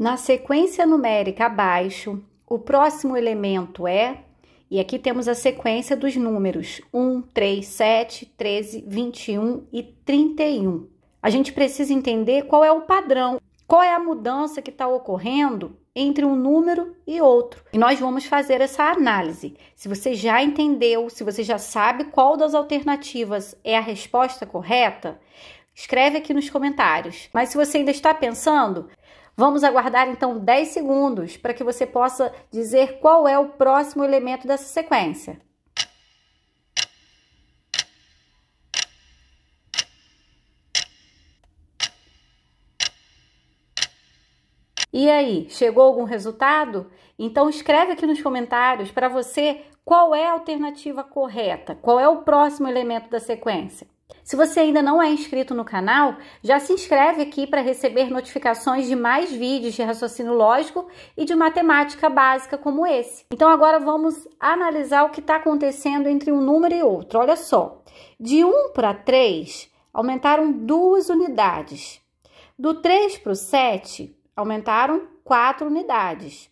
Na sequência numérica abaixo, o próximo elemento é, e aqui temos a sequência dos números 1, 3, 7, 13, 21 e 31. A gente precisa entender qual é o padrão, qual é a mudança que está ocorrendo entre um número e outro. E nós vamos fazer essa análise. Se você já entendeu, se você já sabe qual das alternativas é a resposta correta, escreve aqui nos comentários. Mas se você ainda está pensando, Vamos aguardar então 10 segundos para que você possa dizer qual é o próximo elemento dessa sequência. E aí, chegou algum resultado? Então escreve aqui nos comentários para você qual é a alternativa correta, qual é o próximo elemento da sequência. Se você ainda não é inscrito no canal, já se inscreve aqui para receber notificações de mais vídeos de raciocínio lógico e de matemática básica como esse. Então agora vamos analisar o que está acontecendo entre um número e outro. Olha só, de 1 para 3 aumentaram duas unidades. Do 3 para o 7 aumentaram 4 unidades.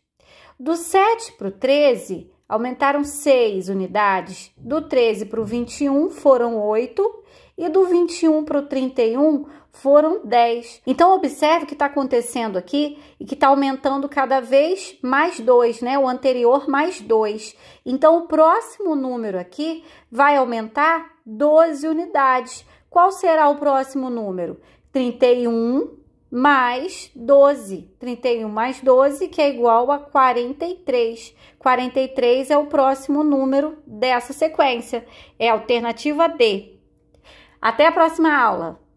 Do 7 para o 13 aumentaram 6 unidades. Do 13 para o 21 foram 8 e do 21 para o 31 foram 10. Então, observe o que está acontecendo aqui e que está aumentando cada vez mais 2, né? O anterior mais 2. Então, o próximo número aqui vai aumentar 12 unidades. Qual será o próximo número? 31 mais 12. 31 mais 12, que é igual a 43. 43 é o próximo número dessa sequência. É a alternativa D. Até a próxima aula!